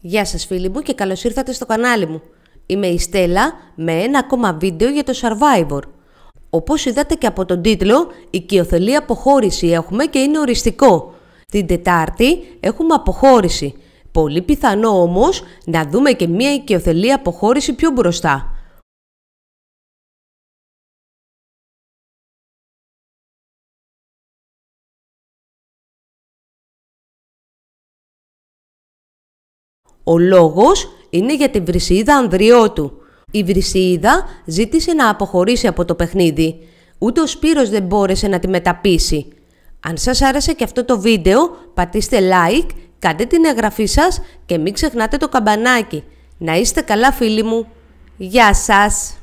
Γεια σας φίλοι μου και καλώς ήρθατε στο κανάλι μου. Είμαι η Στέλλα με ένα ακόμα βίντεο για το Survivor. Όπως είδατε και από τον τίτλο, οικειοθελή αποχώρηση έχουμε και είναι οριστικό. Την Τετάρτη έχουμε αποχώρηση. Πολύ πιθανό όμως να δούμε και μια οικειοθελή αποχώρηση πιο μπροστά. Ο λόγος είναι για την Βρυσίδα Ανδριώτου. Η Βρυσίδα ζήτησε να αποχωρήσει από το παιχνίδι. Ούτε ο Σπύρος δεν μπόρεσε να τη μεταπίσει. Αν σας άρεσε και αυτό το βίντεο, πατήστε like, κάντε την εγγραφή σας και μην ξεχνάτε το καμπανάκι. Να είστε καλά φίλοι μου. Γεια σας!